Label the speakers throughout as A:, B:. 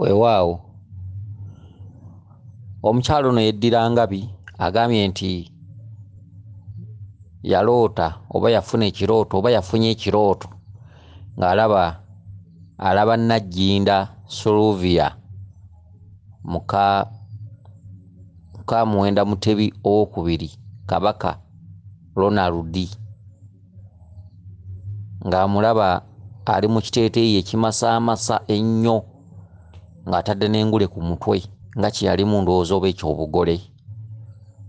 A: weewaawo omukyalo ono yeddira ngabi agambye nti yaloota oba yafuna ekirooto oba yafunye ekirooto ng'alaba alaba najjinda soluvia muka muka muwenda mutebi owokubiri kabaka ronaldi ng'amulaba ali mu kiteeteeyi ekimasaamasa ennyo ng'atadde n'engule ku mutwe nga kyeyali mu ndowooza oba ekyobugole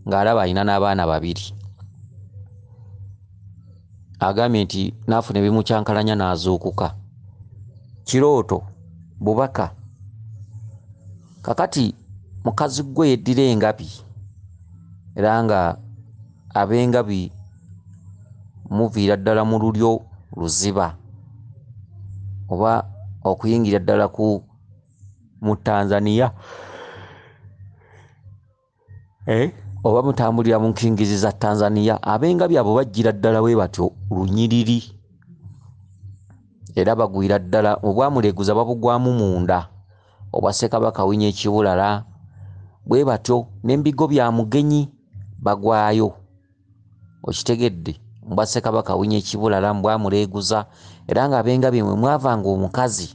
A: ng'alaba alina n'abaana babiri agambye nti naafuna ebimukyankalanya n'azuukuka kirooto bubaka kakati mukazi gwe yeddira engabi era nga ab'engabi muviira ddala mu lulyo luziba oba okuyingira ddala ku mu tanzania eh? oba mutambulira mu nkingizi za tanzania abenga byabo bajjira ddala we batyo lunyiriri era bagwira ddala obwamuleguza babugwamu munda obwa ssekabaka winya ekibulala bwe batyo n'embigo bya mugenyi bagwayo okitegedde mbwa ssekabaka winya ekibulala mbwamuleeguza era nga abenga byemwe mwavanga omukazi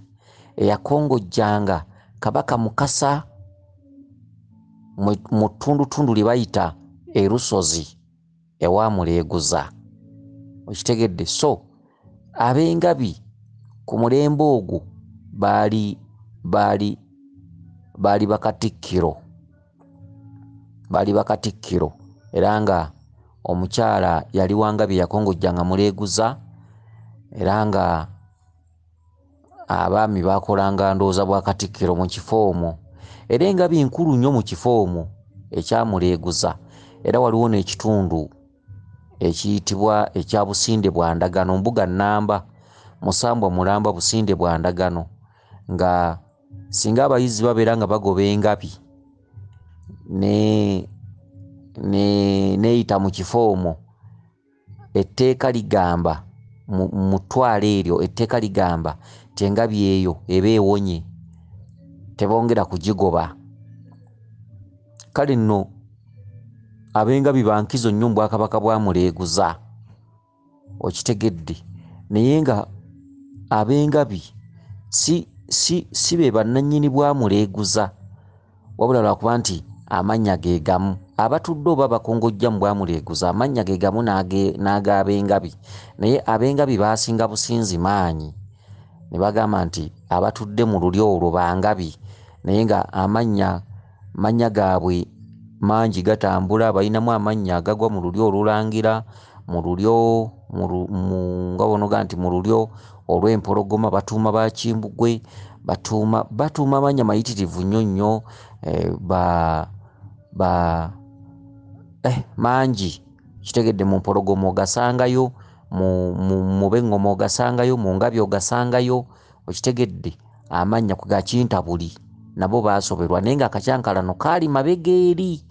A: eyakongojjanga kabaka mukasa mu ttundutundu lye bayita erusozi ewamuleeguza okitegedde so abengabi ku mulembe ogwo baali baali baali bakatikkiro baali bakatikkiro era nga omukyala yali wangabi yakongojjanga muleeguza era nga abaami baakolanga ndowooza bwa katikkiro mu kifo omwo era engabi nkulu nnyo mu kifo omwo ekyamuleeguza era waliwo n'ekitundu ekiyitibwa ekya businde bwa ndagano mbuga nnamba musambwa mulamba businde bwa ndagano nga singa abayizi babeera nga bagoba engabi neeyita ne, mu kifo omwo etteeka ligamba mu ttwala eryo etteeka ligamba tengabi eyo eba ewonye tebongera kugigoba kale nno abengabi bankizo nnyo mubwakabaka bwamuleeguza okitegedde naye nga abengabi si, si, si be bannanyini bwamuleeguza wabula lwakuba nti amannya geegamu abatudde oba bakongojja mu bwamuleeguza amannya geegamu n'agaabengabi naye abengabi baasinga businzi maanyi ne bagamba nti abatudde mu lulyo olwo bangabi naye nga amanya manya gaabwe mangi gatambula balinamu amanya agagwa mu lulyo olulangira mululyonga nti mu lulyo olwempologoma batuuma bakimbugwe batuuma batuuma manya mayitirivu nnyo nnyo eh, eh, mangi kitegedde mu mpologoma ogasangayo eh, mubengoma ogasangayo mungabi ogasangayo okitegedde amanya kugakintabuli nabo basoberwa naye nga akacyankalano kaali mabegeeri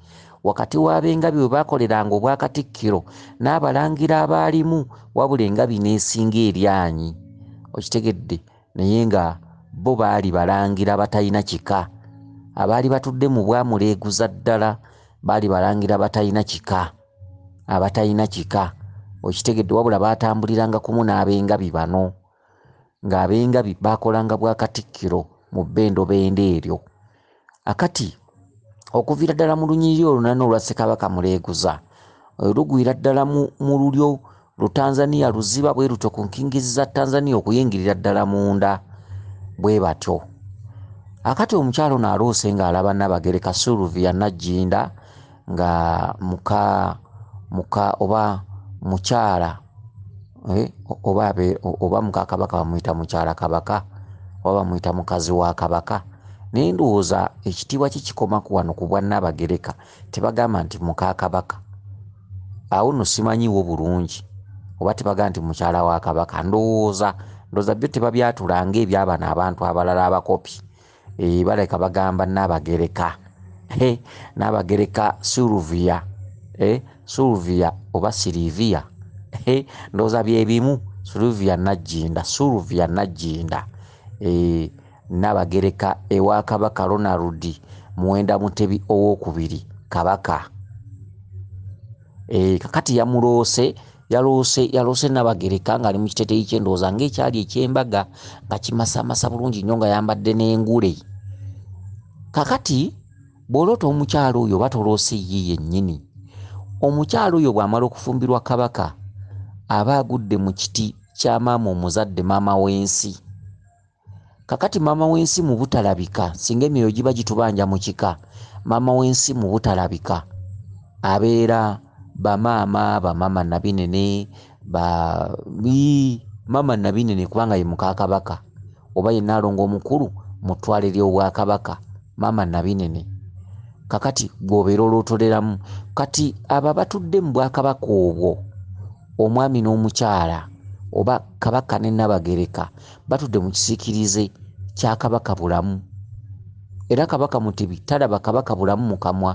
A: wakati waabengabi we bakoleranga obwakatikkiro n'abalangira abaalimu wabula engabi neesinga eryanyi okitegedde naye nga bo baali balangira batalina kika abaali batudde mu bwamuleeguza ddala baali balangira batalina kika abatalina kika okitegedde wabula baatambuliranga kumu n'abengabi bano ng'abengabi baakolanga bwakatikkiro mu bbendobenda eryo akati okuviira ddala mu lunyiriri olwo nane olwa ssekabaka muleeguza olugwira ddala mu lulyo lutanzania luziba bwe lutyo ku nkingizi za tanzania okuyingirira ddala munda bwe batyo akati omukyalo naaloose ng'alaba nabagereka suluviya najjinda nga muka muka oba mukyala eh, oba muka kabaka bamuyita mukyala kabaka oba bamuyita mukazi wa kabaka naye ndowooza ekitiibwa kikikomaku wano ku bwannaabagereka tebagamba nti muka kabaka awo no simanyiwo bulungi oba tebagamba nti mukyala wa kabaka ndowooza ndowooza byo tebabyatulanga ebyabano abantu abalala abakopi eh, balaika bagamba naabagereka naabagereka silvia eh, suluvia oba siriviya eh, ndooza byebimu suluvia nagginda suluvia nagginda eh, nabagereka ewa kabaka ronarudi muwenda mutebi owokubiri kabaka eh, kakati yamuloose yaloose yaloose nabagereka nga ali mukiteteyi kyendowooza ngaekyali ekyembaga nga kimasamasa bulungi nnyo nga yambadde n'engule kakati bwoloota omukyalo oyo oba toloose yiye nyini omukyala oyo bw'amala okufumbirwa kabaka aba agudde mu kiti kya maama omuzadde maama w'ensi kakati maama w'ensi mu butalabika singa emyoyo giba gitubanja mu kika maama w'ensi mu butalabika abeera bamaama bamaama nabinene ba maama nabinene kubanga ye mukakabaka oba yenna alonga omukulu mutwalery obwakabaka maama nabinene kakati gwobeera olwotoleramu kati abo abatudde mu bwakabaka obwo omwami n'omukyala oba kabaka ne nabagereka batudde mu kisiikirize kya kabaka bulamu era kabaka mutebi talaba kabaka bulamu mu kamwa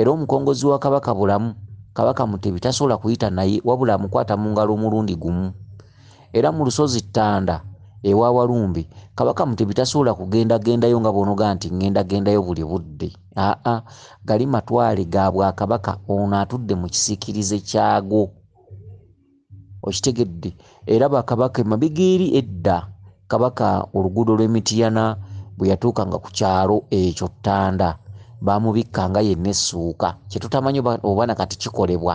A: era omukongozi wa kabaka bulamu kabaka mutebi tasobola kuyita naye wabula amukwata mu ngalo omulundi gumu era mu lusozi ttanda ewa walumbe kabaka mutebi tasobola kugendagendayo nga bonoga nti ŋendagendayo buli budde aa gali matwale ga bwakabaka ono atudde mu kisikirize kyago okitegedde era bakabaka emabigaeri edda kabaka oluguudo lw'emitiyana bwe yatuukanga ku kyalo ekyo ttanda bamubikkanga yenna essuuka kyetutamanyi oba nakati kikolebwa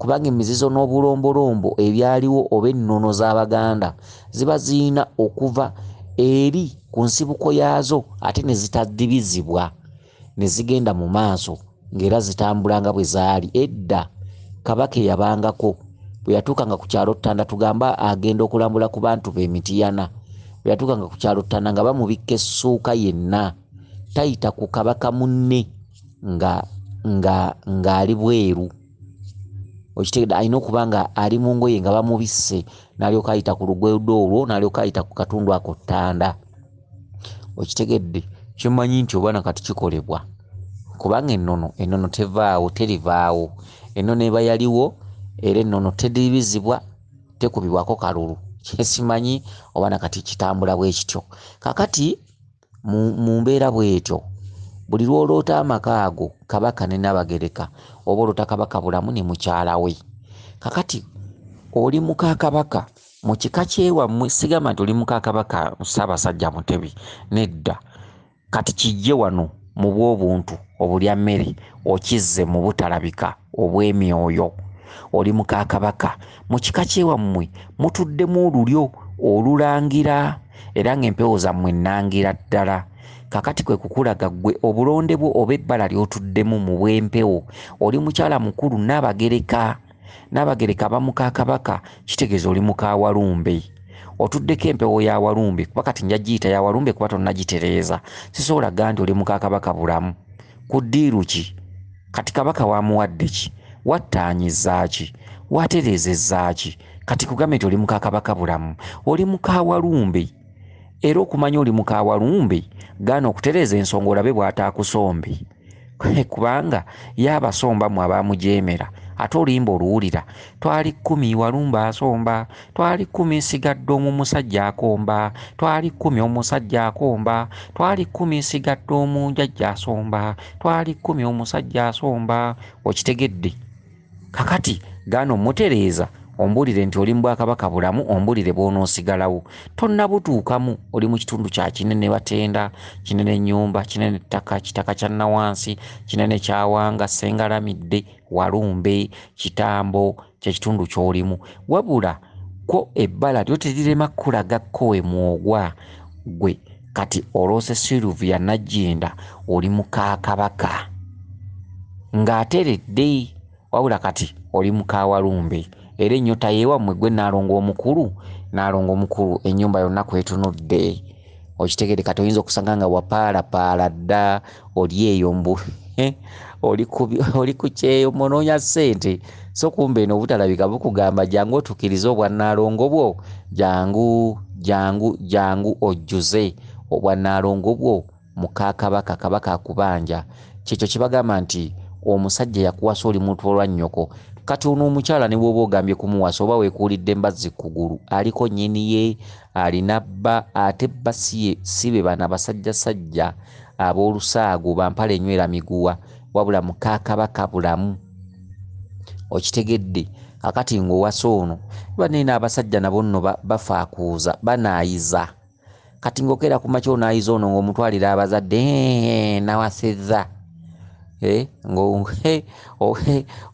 A: kubanga emizizo n'obulombolombo ebyaliwo oba ennono z'abaganda ziba ziyina okuva eri ku nsibuko yaazo ate ne zitadibizibwa ne zigenda mu maaso ng'era zitambulanga bwe zaali edda kabaka eyabangako bwe yatuukanga ku kyalo ttanda tugamba agenda okulambula ku bantu b'emitiyana bwe yatuukanga ku kyalo ttanda nga bamubikka essuuka yenna tayita ku kabaka munne nga ng'ali bweru okitegeda alina okuba nga ali mu ngoye nga bamubisse n'alyoka ayita ku lugwedo olwo n'alyoka ayita ku katundu ako ttanda okitegedde kimanyi nti obwana kati kikolebwa kubanga ennono ennono tevaawo terivaawo ennono eba yaliwo era ennono tedibizibwa tekubibwako kalulu kyesimanyi obwana kati kitambula bwe kityo kakati mu mbeera bwetyo buli lwolota amaka ago kabaka nenabagereka oba olota kabaka bulamu ne mukyalawe kakati oli muka kabaka mu kika kyewammwe sigamba nti oli muka kabaka saabasajja mutebi nedda kati kijje wano mu bwobuntu obulya mmere okizze mu butalabika obwemyoyo oli muka kabaka mu kika kyewammwe mutuddemu olulyo olulangira era ng'empewo zammwe nnangira ddala kakati kwe kukulaga ggwe obulonde bwo oba ebbala lyotuddemu mu bwempewo oli mukyala mukulu n'abagereka n'abagereka bamuka kabaka kitegeeza oli muka walumbe otuddeko empewo ya walumbe kuba kati nja giyita ya walumbe kuba tonna gitereeza sisobola kugaa nti oli muka kabaka bulamu ku ddiiru ki kati kabaka waamuwadde ki wattaanyizaaki watereezezaaki kati kugambe nti oli muka kabaka bulamu oli muka walumbe era okumanya oli mukawalumbe gaana okutereeza ensonga olabe bw'ataakusombe kubanga yaabasombamu abaamujeemera ate oluyimba oluwulira twali kumi walumba asomba twali kumi nsigadde omu musajja akomba twali kumi omusajja akomba twali kumi nsigadde omu njajja asomba twali kumi omusajja asomba okitegedde kakati gaana omutereeza ombulire nti oli mu bwakabaka bulamu ombulire bwonoosigalawo tonnabutuukamu oli mu kitundu kya kinene batenda kinene nyumba kinene ttaka kitaka kyannawansi kinene kyawanga sengalamidde walumbe kitambo kyekitundu kyolimu wabula ko ebbala lyo terirema kulaga kkowe mwogwa gwe kati oloose siluvia najjenda oli muka kabaka ng'ateredde wabula kati oli mukawalumbe era enyota yewammwe gwe naalonga omukulu naalonga omukulu enyumba yonna kwetunudde okitegere kati oyinza okusanga nga wapaalapaala dda oli eyo mbu oli kukyeyo munoonya ssente so kumbe eno obutalabika bukugamba jangu otukirize obwanaalongo bwo jangu jangu jangu ojjuze obwanaalongo bwo mukakabaka kabaka akubanja kyekyo kibagamba nti omusajja yakuwasa oli muntu olwa nnyoko kati ono omukyala ne bwoba ogambye kumuwasa oba weekuulidde mbazzi kugulu aliko nnyini ye alina bba ate bba si ye si be bana basajjasajja ab'olusaago bampala enywera miguwa wabula mukakabaka bulamu okitegedde akati ngaowasa ono ba nene abasajja nabo nno bafaakuuza banaayiza kati ngaokeera kumakyo onaayiza ono ngaomutwalira abazadde nawaseza Eh,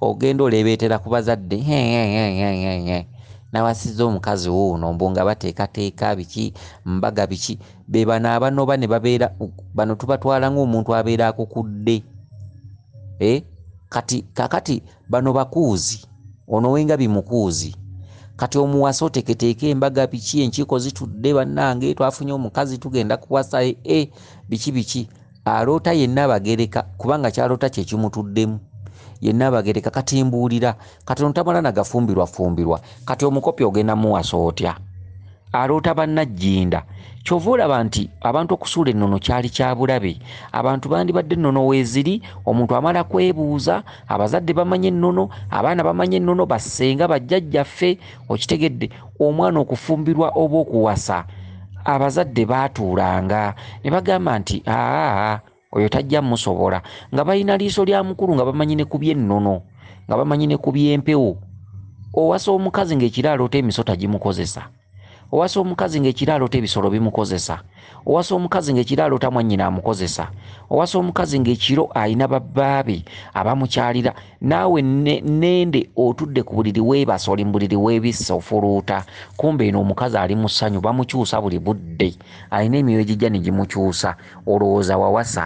A: ogenda olebeetera ku bazadde eh, eh, nawasiza omukazi wuuno mbu nga bateekateeka biki mbaga biki bebano abanoba ne babeera bano tubatwala ngaomuntu abeera akukudde kati kakati bano bakuuzi ono wenga bimukuuzi kati omuwasa oteketeeka embaga biki enkiiko zitudde bannange twafunye omukazi tugenda kuwasa e biki biki aloota yenna abagereka kubanga kyaloota kyekimutuddemu yenna abagereka katimbuulira kati ono tamala nagafumbirwafumbirwa kati omukopi ogenda muwasa otya aloota bannajjinda kyova olaba nti abantu okusuula ennono kyali kya bulabe abantu bandibadde ennono weeziri omuntu amala kwebuuza abazadde bamanye ennono abaana bamanye ennono bassenga bajjajjaffe okitegedde omwana okufumbirwa oba okuwasa abazadde baatuulanga ne bagamba nti aa oyo tajja musobola nga balina liiso lya mukulu nga bamanyi ne ku byennono nga bamanyi ne ku byempewo owasa omukazi ng'ekiraalo te emisota gimukozesa owasa omukazi ngaekiraalo tebisolo bimukozesa owasa omukazi ngaekiraalo tamwanyina amukozesa owasa omukazi ngaekiro ayina babbaabe abamukyalira naawe nende otudde ku buliri weebasa oli mubuliri weebisa ofuluuta kumbe eno omukazi ali musanyu bamukyusa buli budde ayina emyoyo gijja negimukyusa olowooza wawasa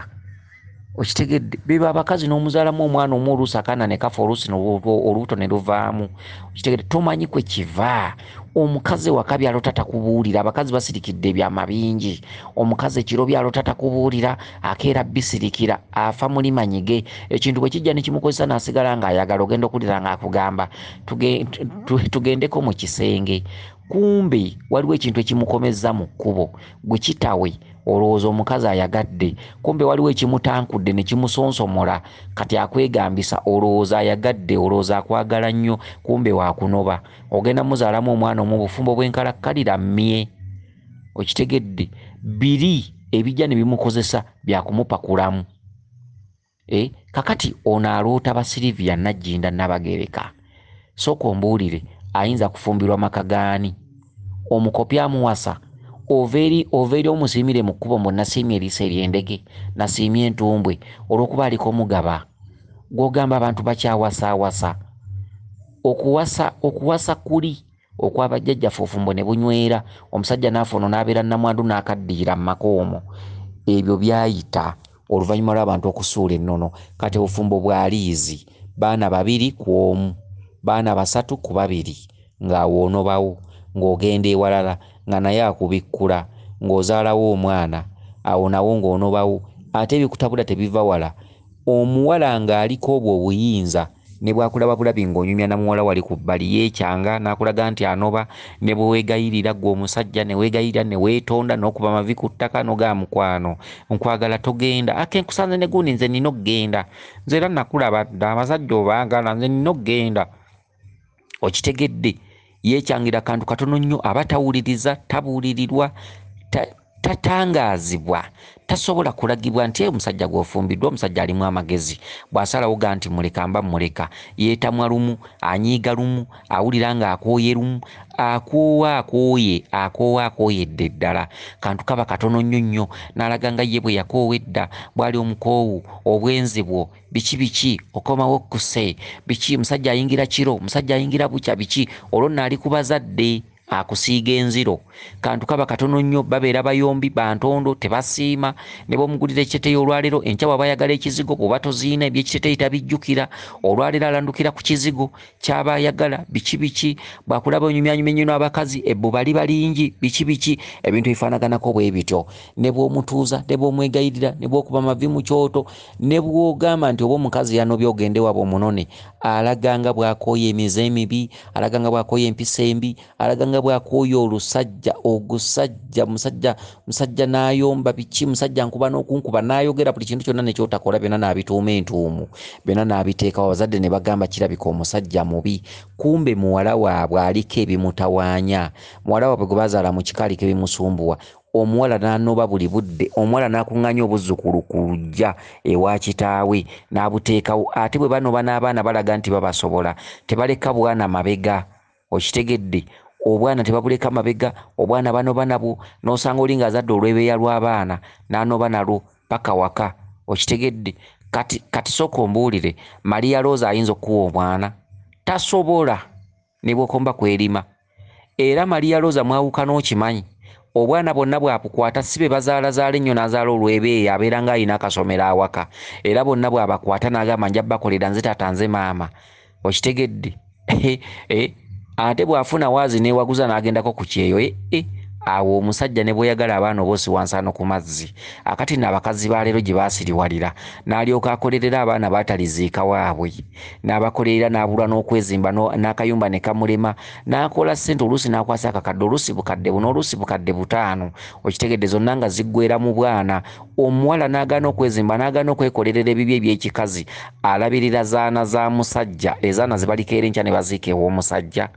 A: okitegedde beba abakazi n'omuzaalamu omwana omu oluusi akaana nekafa oluusi oluuto ne luvaamu okitegedde tomanyi kwe kiva omukazi waka byalotatakubuulira abakazi basirikidde ebyama bingi omukazi ekiro byalotatakubuulira akeera bisirikira afa mulimanyige ekintu bwekijja nekimukozesa nasigala ngaayagala ogenda okuwulira ngaakugamba tugendeko mu kisenge kumbe waliwo ekintu ekimukomezza mu kkubo gwekitawe olowooza omukazi ayagadde kumbe waliwo ekimutankudde ne kimusonsomola kati akwegambisa olowooza ayagadde olowooza akwagala nnyo kumbe waakunoba ogenda muzaalamu omwana omu obufumbo bwenkalakkalira mmye okitegedde biri ebijja ne bimukozesa byakumupakulamu e, kakati ono aloota basilivia nagginda nabagereka sooka ombuulire ayinza kufumbirwa makagaani omukopi amuwasa obaeri omusiimire mu kkubo munasiimye eriisa eryendege nasiimye entumbwe olwokuba aliko omugaba gwogamba abantu bakyawasaawasa okuwasa okuwasa kuli okwabajjajjaffe ofumbo ne bunywera omusajja naafe ono n'abeera namwandu n'akaddiira mu maka omwo ebyo byayita oluvannyuma lw'abantu okusuula ennono kati obufumbo bwaliizi baana babiri ku omu baana basatu ku babiri ng'awoonobawo ng'ogenda ewalala nga naye akubikkula ng'ozaalawo omwana awo nawo ng'onobawo ate ebikutabula tebiva wala omuwala ng'aliko obwo obuyinza ne bwakulaba bulabi ng'onyumya namuwala wali ku bbali yeekyanga n'akulaga nti anoba ne bweweegayirira gwe omusajja ne weegayirira ne weetonda n'okuba mavi ku ttaka noga mukwano nkwagala togenda ake nkusanze ne guni nze nnina okgenda nze era nnakulaba dda amasajja obaagala nze nnina okgenda okitegedde yekyangira kantu katono nnyo abatawuliriza tabuulirirwa tatangazibwa tasobola kulagibwa nti omusajja gwofumbiddwa omusajja alimu amagezi bwasalawoga nti muleka mba muleka yeetamwa lumu anyiiga lumu awulira nga akooye lumu akoowa akooye akoowa akooyedde ddala kantu kaba katono nnyo nnyo n'alaga nga ye bwe yakoowa edda bwali omukoowu obwenzi bwo biki biki okomawo okkuse biki musajja ayingira kiro musajja ayingira bukya biki olwo naali ku bazadde akusiiga enziro kantu kaba katono nnyo babeera bayombi bantondo tebasiima ne bomugulira ekiteteeyi olwaleero enkya bwa bayagala ekizigo bwoba toziina ebyekiteteeyi tabijjukira olwaleero alandukira ku kizigo kyabayagala biki biki bwakulaba onyumyanyumenyino abakazi ebbuba liba lingi biki biki ebintu bifaanaganako bwe bityo ne bwomutuuza ne bwomwegayirira ne bwokuba mavi mu kyoto ne bwogamba nti oba omukazi yanobya ogende waba omunone alaga nga bwakooya emize emibi alaga nga bwakooya empisa embi alaga nga obuyinza bwakoyo olusajja ogusajja musajja musajja nayomba biki musajja nkuba nokunkuba nayogera buli kintu kyonna nekyotakola byona nabituuma entuumu byona nabiteekawo abazadde nebagamba kirabika omusajja mubi kumbe muwala waabwe aliko ebimutawanya muwala waabwe gwebazaala mukika aliko ebimusumbuwa omuwala nanoba buli budde omuwala nakuŋŋanya obuzzukulu ku lujja ewa kitaawe nabuteekawo ate bwe banoba n'abaana balaga nti babasobola tebaleka bwana mabega okitegedde obwana tebabuleka mabega obwana banoba nabwo nosanga oli ngaazadde olwebeeya lwabaana nanoba nalwo paka waka okitegedde kati, kati sooka ombuulire maliya loozi ayinza okuwa omwana tasobola nebwokomba kwerima era maliya looza mwawuka nokimanyi obwana bwonna bwabukwata si be bazaalazaala ennyo nazaala olwebeeya abeera nga ayina akasomero awaka era bonna bwabakwata nagamba njabakolera nze tata nze maama okitegedde eh, eh, ate bwafuna waazi newaguza n'agendako ku kyeyo ee e, awo omusajja ne bweyagala abaana oba osiwansano ku mazzi akati na abakazi ba leero gye baasiriwalira n'alyoka akolerera abaana baataliziika waabwe n'abakolerera n'abulwa n'okwezimba n'akayumba ne kamulema n'akola ssente oluusi n'akwasa akakadde oluusi bukadde buno oluusi bukadde butaano okitegedde zonna nga ziggwera mu bwana omuwala n'agaana okwezimba n'agaana okwekolerera ebibi ebyekikazi alabirira zaana za musajja ezaana zebalikeera enkya ne baziika ew'omusajja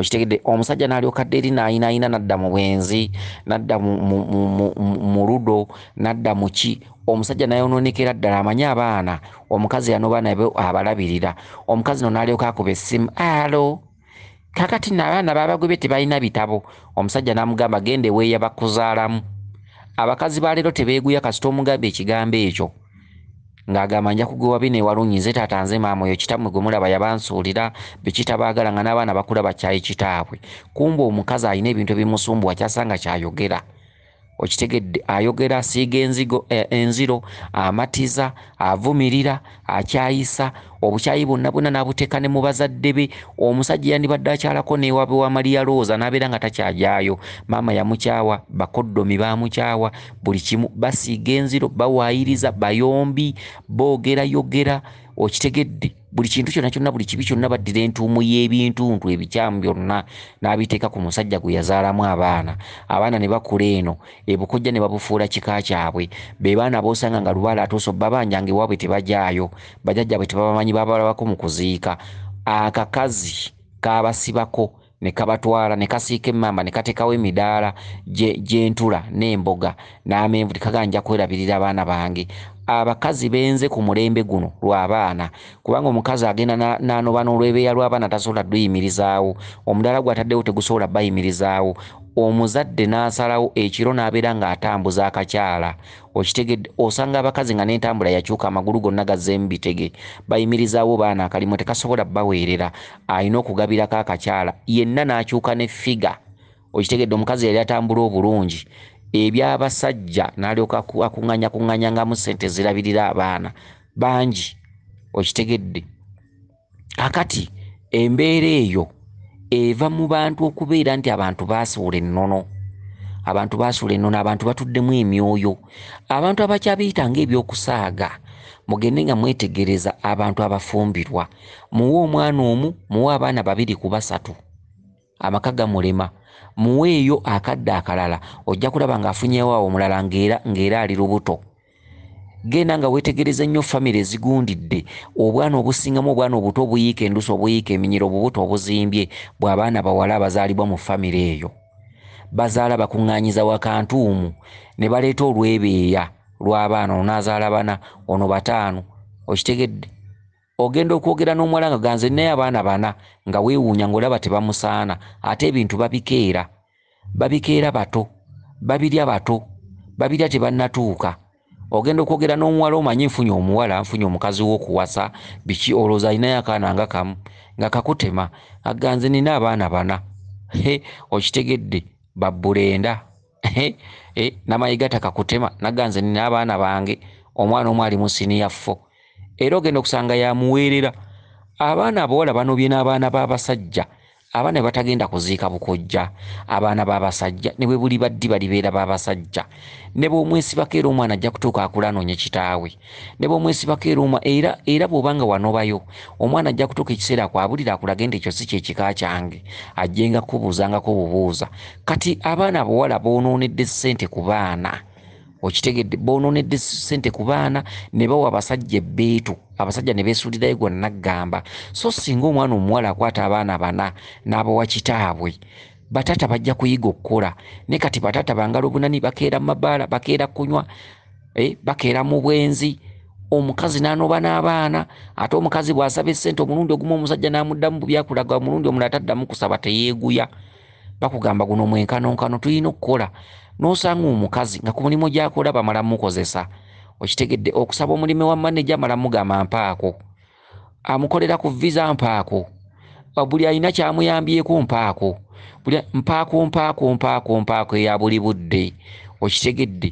A: okitegedde omusajja n'alyoka dderi nayinayina nadda mu bwenzi nadda mu ludo nadda mu ki omusajja nayononekera ddala amanye abaana omukazi yanoba nabe abalabirira omukazi no n'alyoka akuba essimu alo kakati naabaana babagobye tebalina bitabo omusajja n'amugamba genda eweeya bakuzaalamu abakazi ba leero tebeeguya kasita omugambe ekigambo ekyo ng'agamba nja kugoba bino ewalunyinze taata nze maama oyo kitammwe gwe mulaba yabansuulira bekitabaagala nga n'abaana bakula bakyayi kitaabwe kumba omukazi alina ebintu ebimusumbuwa kyasa nga kyayogera okitegedde ayogera asiiga enzigo e, enziro amatiza avumirira akyayisa obukyayi bwonna bwonna n'abuteeka ne mu bazadde be omusajja yandibadde akyalako n'ewaabe wa maliya looza n'abeera nga takyajaayo maama yamukyawa bakoddomi baamukyawa buli kimu basiiga enziro bawaayiriza bayombi boogerayogera okitegedde buli kintu kyonna kyonna buli kibi kyonna baddira entuumu y'ebintuntu ebikyamu byonna n'abiteeka ku musajja gwe yazaalamu abaana abaana ne bakula eno ebukojja ne babufuula kika kyabwe be baana boosanga nga lubaala atuusa obbabanjanga ewaabwe tebajaayo bajajjabwe tebabamanyi babalabako mu kuziika akakazi kabasibako ne kabatwala ne kasiika emmamba ne katekawo emidaala gyentula n'emboga n'amenvu tekaganja kwerabirira abaana bange abakazi benze ku mulembe guno lwabaana kubanga omukazi agenda nanoba nolwebeeya lwabaana tasobola dduyimirizaawo omudala gwataddewo tegusobola bayimirizaawo omuzadde nasalawo ekiro nabeera ngaatambuza akakyala okitegedde osanga abakazi nga nentambula yakyuka amagulu gonna gazemubitege bayimirizaawo baana akalimu tekasobola baweerera ayina okugabirako akakyala yenna nakyuka ne figa okitegedde omukazi yali atambula obulungi ebyabasajja nalyoka akuŋanya kuŋanyangamu sente zirabirira abaana bangi okitegedde kakati embeera eyo eva mu bantu okubeera nti abantu basuula ennono abantu basuula ennono abantu batuddemu emyoyo abantu abakyabiyita ngaebyokusaaga mugende nga mwetegereza abantu abafumbirwa muwe omwana omu muwe abaana babiri ku basatu amaka gamulema muweeyo akadde akalala ojja kulaba ngaafunyewo awo omulala ng'era ali lubuto genda nga weetegereza nnyo famire ezigundidde obwana obusingamu obwana obuto obuyiika endusa obuyiika eminyiro obubuto obuzimbye bw'abaana bawala abazaalibwa mu famire eyo bazaala bakuŋŋaanyiza wakantuumu ne baleeta olwebeeya lw'abaana onaazaala bana ono bataano okitegedde ogenda okwogera n'omuwala nga ganze naye abaana bana nga weewuunya ngaolaba tebamusaana ate ebintu babikeera babikeera bato babirya bato babirya tebannatuuka ogenda okwogera n'omuwala omanyi nfunye omuwala nfunye omukazi w'okuwasa biki olowooza alinayo akaana nga kamu nga kakutema agganze nina abaana bana e okitegedde babbulenda namayigata kakutema nagganze nina abaana bange omwana omu ali musiniyaffo era ogenda okusanga yamuweerera abaana abawala banobye n'abaana b'abasajja abaana be batagenda kuziika bukojja abaana b'abasajja ne bwe buli baddi balibeera b'abasajja ne bwomwesibako era omwana ajja kutuuka akula anoonye kitaawe ne bwomwesibako eroma era bw'obanga wanobayo omwana ajja kutuuka ekiseera akwabulira akulage nti ekyo si kyekika kyange ajjengakubuuzangako obubuuza kati abaana abawala boonoonedde sente ku baana okitegedde bononedde sente ku baana ne bawa abasajja ebbeetu abasajja ne beesuulirayo gonna ggamba so singa omwana omuwala akwata abaana bana n'abawa kitaabwe bataata bajja kuyiga okukola ne kati bataata bangala obunani bakeera mumabaala bakeera kunywa eh, bakeera mu bwenzi omukazi n'anoba n'abaana ate omukazi bw'asaba essente omulundi ogumu omusajja n'amuddamu bubyakulaga omulundi omulala taddamu kusaba teyeeguya bakugamba guno mwenkanonkano tulina okukola nosanga omukazi nga ku mulimu gyakola bamala mukozesa okitegedde okusaba omulimi wa maneja amala mugamba mpaako amukolera ku visa mpaako buli alina kyamuyambyeko mpaako mpaako mpaako mpaako mpaako eya buli budde okitegedde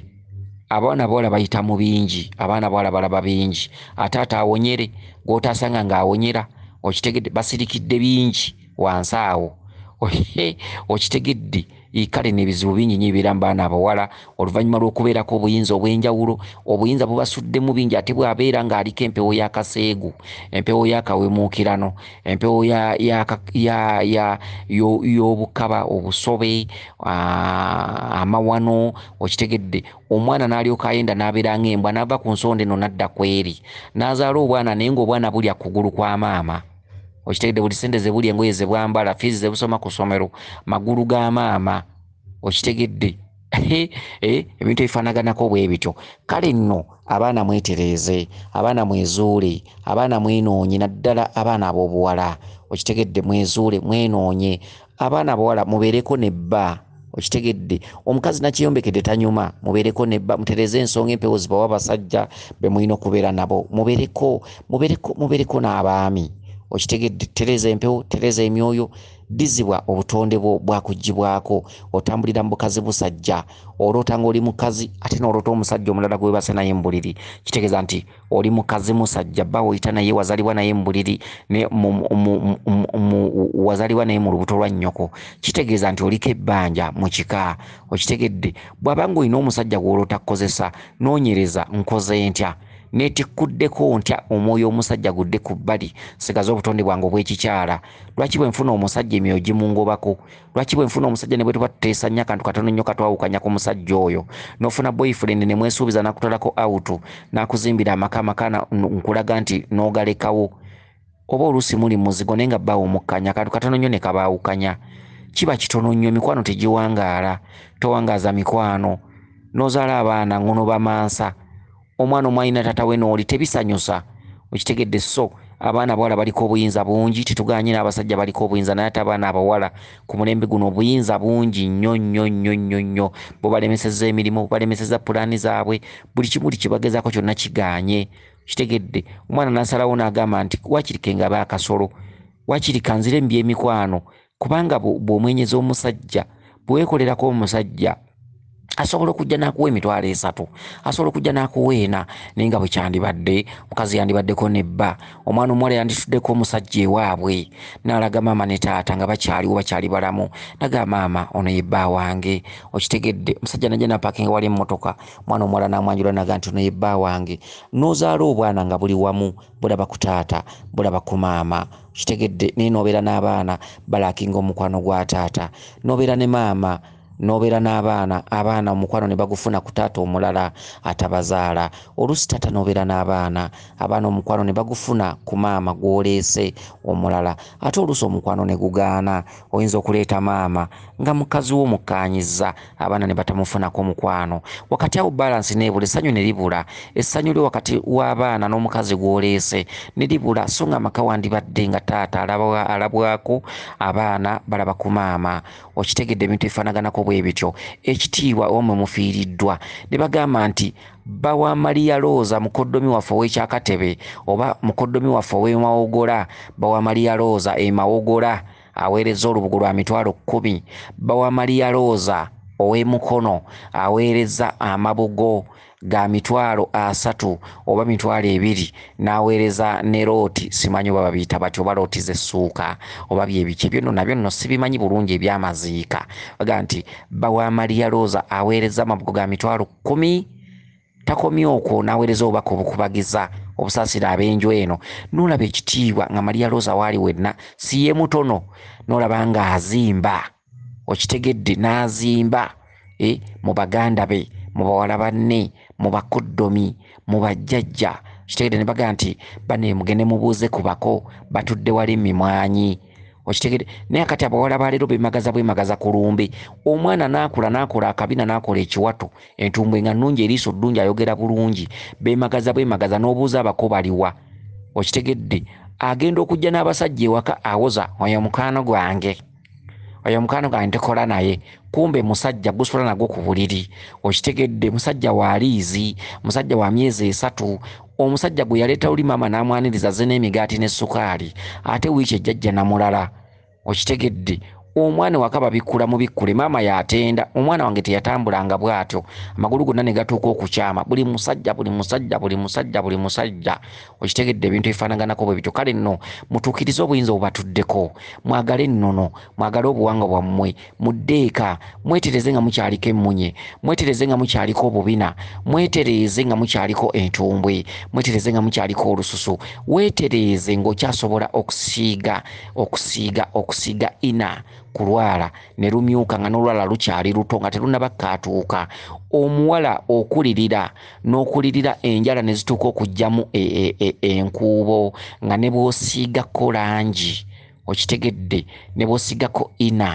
A: abaana bawala bayita mu bingi abaana bawala balaba bingi ate ate awonyere gwotasanga ngaawonyera okitegedde basirikidde bingi wansi awo okitegedde kale nebizibu bingi nyo ebiramu baana abawala oluvannyuma lwokubeerako obuyinza obwenjawulo obuyinza bubasuddemu bingi ate bwabeera ngaaliko empewo yakaseegu empewo yakawemukirano empewo yobukaba obusobe amawano okitegedde omwana nalyoka ayenda nabeeranga embwa nava ku nsonda eno naddakweri nazaala obwana naye ngaobwana bulya kugulu kwa maama okitegedde buli sente ze buli engoye zebwambala fiizi zebusoma ku somero magulu ga maama okitegedde eh, ebintu ebifaanaganako bwe bityo kale nno abaana mwetereeze abaana mwezuule abaana mwenoonye naddala abaana ab'obuwala okitegedde mwezuule mwenoonye abaana abawala mubeereko nebba okitegedde omukazi nakiyombekedde tanyuma mubeereko nebba mutereeze ensonga empewo zibawa abasajja bemulina okubeera nabo mubereko mubereko n'abaami okitegedde tereza empewo tereza emyoyo dizibwa obutonde bwo bwakugibwako otambulira mubukazi busajja olota nga oli mukazi ate nolota omusajja omulala gwebasa naye mubuliri kitegeeza nti oli mukazi musajja ba woyita naye wazalibwa naye mubuliri wazalibwa naye mu lubuto lwa nnyoko kitegeeza nti oliko ebbanja mu kika okitegedde bwabanga olina omusajja gwolota kukozesa nonyereza nkoze ntya neetikkuddeko ntya omwoyo omusajja gudde ku bbali nsigaze obutonde bwange obwekikyala lwaki bwe nfuna omusajja emyoyo gimungobako lwaki bwe nfuna omusajja ne bwe tuba tuteesa nnyo akantu katono nnyo katwawukanya ku musajja oyo n'ofuna boyfriend ne mwesuubiza n'akutalako awutu n'akuzimbira amaka amaka nkulaga nti n'ogalekawo oba oluusi muli muzigo naye nga bbaawo omukkanya akantu katono nnyo ne kabaawukanya kiba kitono nnyo emikwano tegiwangaala towangaaza mikwano n'ozaala abaana ngono bamansa omwana omwalina tatawe nooli tebisanyusa okitegedde so abaana abawala baliko obuyinza bungi tetuganye n'abasajja baliko obuyinza naye ate abaana abawala ku mulembe guno obuyinza bungi nnyo nnyo nnyo nnyo nnyo bubalemeseza emirimu bubalemeseza pulaani zaabwe buli kimuli kyebagezaako kyonna kigaanye kitegedde omwana nasalawo n'agamba nti wakirikenga baakasolo wakirika nzire mbyemikwano kubanga bw'omwenyeza omusajja bwewekolerako omusajja asobola okujja nakuwa emitwalo esatu asobola okujja nakuwa ena nayenga bwekyandibadde mukazi yandibaddeko nebba omwana omuwala yandituddeko omusajja ewaabwe nalaga maama ne taata nga bakyaliwo bakyali balamu naga maama ono yebba wange okitegedde omusajja najja napakinga wali emotoka mwana omuwala namwanjula naga nti ono yebba wange nozaala obwana nga buli wamu bulaba ku taata bulaba ku maama okitegedde naye nobeera n'abaana balakinga omukwano gwa taata nobeera ne maama nobeera n'abaana abaana omukwano ne bagufuna ku taata omulala atabazaala olusi taata nobeera n'abaana abaana omukwano ne bagufuna ku maama gwoleese omulala ate olusi omukwano ne gugaana oyinza okuleeta maama nga mukazi wo mukkaanyiza abaana ne batamufunako mukwano wakati awo balansi neebula essanyu ne libula essanyu lyo wakati w'abaana n'omukazi gwoleese ne libula so nga amaka wandibadde nga taata alabwako abaana balaba ku maama okitegedde ebintu ebifaanaganako bwe bityo ekitiibwa omwe mufiiriddwa ne bagamba nti bawa maliya looza mukoddomi waffe ow'ekyakatebe oba mukoddomi waffe ow'emawogola bawa maliya looza emawogola aweereza olubugo lwa mitwalo kkumi bawa maliya looza ow'emukono aweereza amabugo ga mitwalo asatu oba mitwalo ebiri naweereza ne looti simanyi oba babiyita batyo oba looti zessuuka oba byebiki ebyonno nabyo nno sibimanyi bulungi ebyamaziika aga nti bawa mariya looza aweereza amabugo ga mitwalo kumi takomye okwo naweereza obubaka obukubagiza obusaasira ab'enju eno nolaba ekitiibwa nga mariya looza waali wenna si ye mutono nolaba nga azimba okitegedde n'azimba eh, mu baganda be mu bawala banne mu bakuddomi mu bajjajja okitegedde ne baga nti bane mugende mubuuze kubako batudde wali mimwanyi okitegedde naye akati abawala baleero bemagaza bwemagaza kulumbe omwana nakula nakola akabina nakola ekiwato entumbwe nga nnungi eriiso ddungi ayogera bulungi bemagaza bwemagaza n'obuuza abako baliwa okitegedde agenda okujja n'abasajja ewaka awoza oyo mukwano gwange oyo mukano gange tekola naye kumbe musajja gusula nagwo ku buliri okitegedde musajja wa liizi musajja wa myezi esatu omusajja gwe yaleeta oli maama n'amwaniriza ze n'emigaati n'essukaali ate wiiki ejjajja namulala okitegedde omwana waka babikkula mu bikkule maama yatenda omwana wange teyatambulanga bwatyo amagulu gonna ne gatuuka okukyama buli musajja buli musajja buli musajja buli musajja okitegedde ebintu ebifaananganako bwe bityo kale nno mutuukirize obuyinza obubatuddeko mwagale ennono mwagale obuwanga bwammwe muddeeka mwetereze nga mukyaliko emmunye mwetereze nga mukyaliko obubina mwetereze nga mukyaliko entumbwe mwetereze nga mukyaliko olususu weetereeze ng'okyasobola okusiiga okusiiga okusiiga ina okulwala ne lumyuka nga n'olwala lukyali luto nga terunabakkaatuuka omuwala okulirira n'okulirira enjala ne zituuka okugyamu e, e, e, enkuubo nga ne bwosiigako langi okitegedde ne bwosiigako ina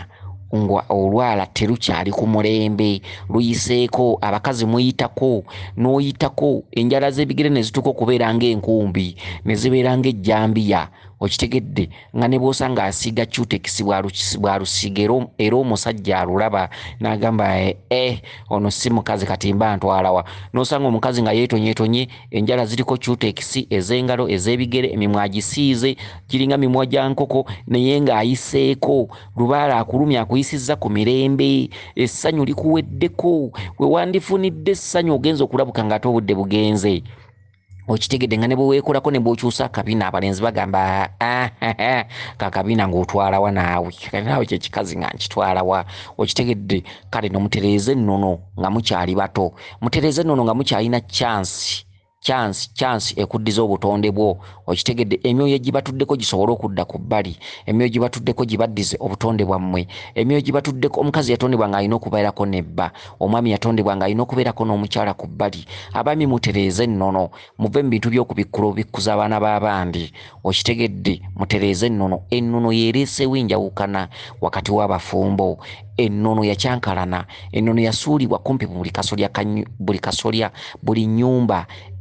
A: nga olwala terukyali ku mulembe luyiseeko abakazi muyitako n'oyitako enjala z'ebigere ne zituuka okubeera ng'enkumbi ne zibeera ng'ejjambiya okitegedde nga ne bwosanga asiiga cutekisi bwalusiiga era omusajja alulaba nagamba e ono si mukazi kati mba ntwalawa nosanga omukazi nga yetonyetonye enjala ziriko cutekisi ezengalo ezebigere emimwa gisiize kiringa mimwa gyankoko naye ngaayiseeko lubaala akulumya akuyisiza ku mirembe essanyu likuweddeko wewandifunidde essanyu ogenza okulabuka ngaate obudde bugenze okitegedde nga ne bweweekolako ne bwokyusa akabina abalenzi bagamba ah, kakabina ngaotwalawa naawe kabinaawe kyekikazi nga nkitwalawa okitegedde kale nomutereeza ennono nga mukyali bato mutereeza ennono nga mukyalina chansi chance chance ekuddiza obutonde bwo okitegedde emyoyo egibatuddeko gisobole okudda ku bbali emyoyo gibatuddeko gibaddize obutonde bwammwe emyoyo gibatuddeko omukazi yatondebwa nga alina okubeerako nebba omwami yatondebwa nga alina okubeerako n'omukyala ku bbali abaami mutereeze ennono muve mu bintu by'okubikkula obikkuza abaana b'abandi okitegedde mutereeze ennono ennono yeereeseewo enjawukana wakati w'abafumbo ennono yakyankalana ennono yasuulibwa kumpi buli kasolya buli nyumba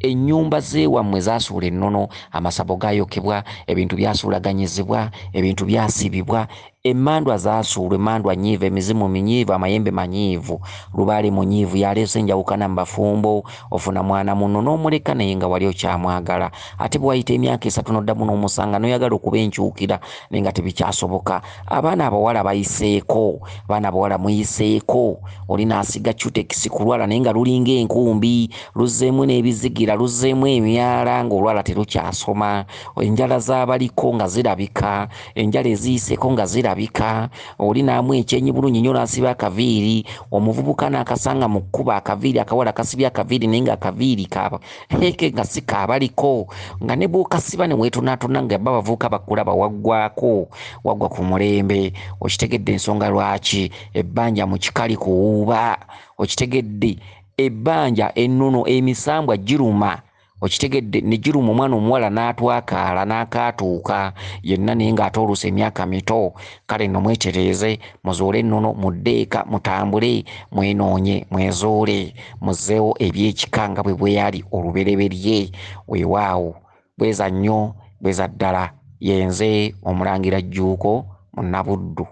A: enyumba zeewammwe zasuula ennono amasabo gayokebwa ebintu byasuulaganyizibwa ebintu byasibibwa emmandwa zaasuulwa emmandwa nyiivu emizimu minyiivu amayembe manyiivu lubaale munyiivu yaleese enjawukana mubafumbo ofuna mwana muno n'omuleka naye nga wali okyamwagala ate bwewayita emyaka esatu noddamu n'omusanga noyagala okuba enkyukira naye nga tebikyasoboka abaana abawala bayiseeko abaana abawala muyiseeko oli naasiga kyutekisi ku lwala naye nga lulinga enkumbi luzzeemu n'ebizigira luzzeemu emyala ngaolwala terukyasoma enjala z'abaliko nga zirabika enjala eziyiseeko nga zirabika kirabika oli naamu ekyenyi bulungi nyo nasiba akaviiri omuvubuka nakasanga mukuba akaviiri akawala kasibya akaviiri naye nga akaviiri eke nga sikaabaliko nga ne bwokasiba newetonatona nga ba bavuuka bakula bawaggwako waggwa ku mulembe okitegedde ensonga lwaki ebbanja mukikali kuwuuba okitegedde ebbanja ennono emisambwa giruma okitegedde ne jirumu omwana omuwala n'atwakaala n'akaatuuka yenna naye ng'ate oluusi emyaka mito kale nno mwetereeze muzuule ennono muddeeka mutambule mwenoonye mwezuule muzzeewo ebyekika nga bwe bweyali olubereberye weewaawo bweza nnyo bweza ddala yenze omulangira jjuuko munnabuddu